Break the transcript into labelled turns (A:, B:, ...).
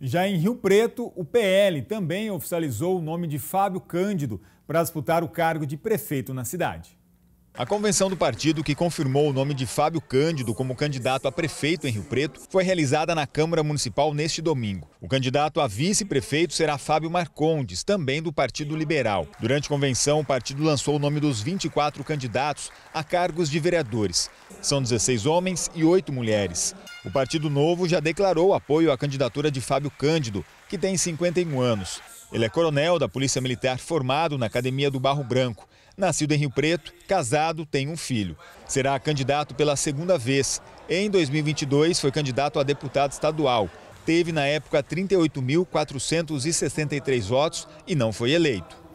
A: Já em Rio Preto, o PL também oficializou o nome de Fábio Cândido para disputar o cargo de prefeito na cidade. A convenção do partido, que confirmou o nome de Fábio Cândido como candidato a prefeito em Rio Preto, foi realizada na Câmara Municipal neste domingo. O candidato a vice-prefeito será Fábio Marcondes, também do Partido Liberal. Durante a convenção, o partido lançou o nome dos 24 candidatos a cargos de vereadores. São 16 homens e 8 mulheres. O Partido Novo já declarou apoio à candidatura de Fábio Cândido, que tem 51 anos. Ele é coronel da Polícia Militar formado na Academia do Barro Branco. Nascido em Rio Preto, casado, tem um filho. Será candidato pela segunda vez. Em 2022, foi candidato a deputado estadual. Teve, na época, 38.463 votos e não foi eleito.